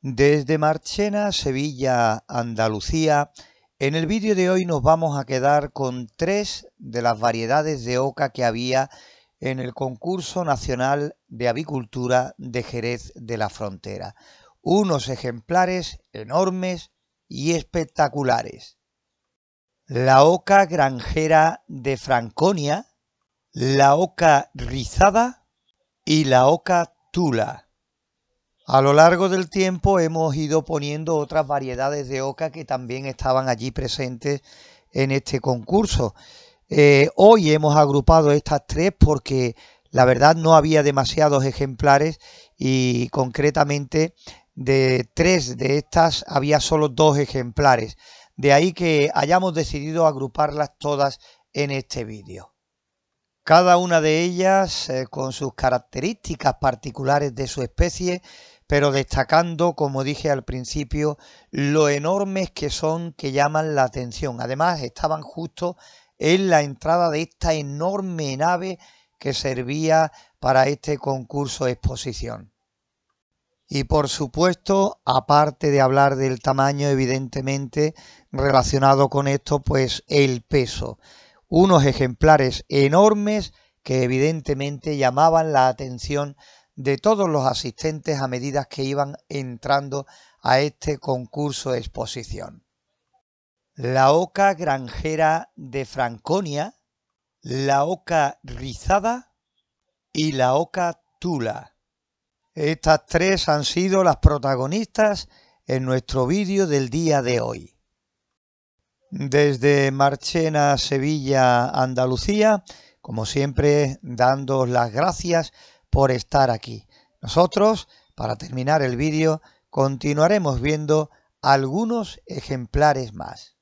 Desde Marchena, Sevilla, Andalucía, en el vídeo de hoy nos vamos a quedar con tres de las variedades de oca que había en el concurso nacional de avicultura de Jerez de la Frontera. Unos ejemplares enormes y espectaculares. La oca granjera de Franconia, la oca rizada y la oca tula. A lo largo del tiempo hemos ido poniendo otras variedades de oca que también estaban allí presentes en este concurso. Eh, hoy hemos agrupado estas tres porque la verdad no había demasiados ejemplares y concretamente de tres de estas había solo dos ejemplares. De ahí que hayamos decidido agruparlas todas en este vídeo. Cada una de ellas, eh, con sus características particulares de su especie, pero destacando, como dije al principio, lo enormes que son que llaman la atención. Además, estaban justo en la entrada de esta enorme nave que servía para este concurso de exposición. Y por supuesto, aparte de hablar del tamaño, evidentemente relacionado con esto, pues el peso. Unos ejemplares enormes que evidentemente llamaban la atención de todos los asistentes a medida que iban entrando a este concurso de exposición. La oca granjera de Franconia, la oca rizada y la oca tula. Estas tres han sido las protagonistas en nuestro vídeo del día de hoy. Desde Marchena, Sevilla, Andalucía, como siempre, dando las gracias por estar aquí. Nosotros, para terminar el vídeo, continuaremos viendo algunos ejemplares más.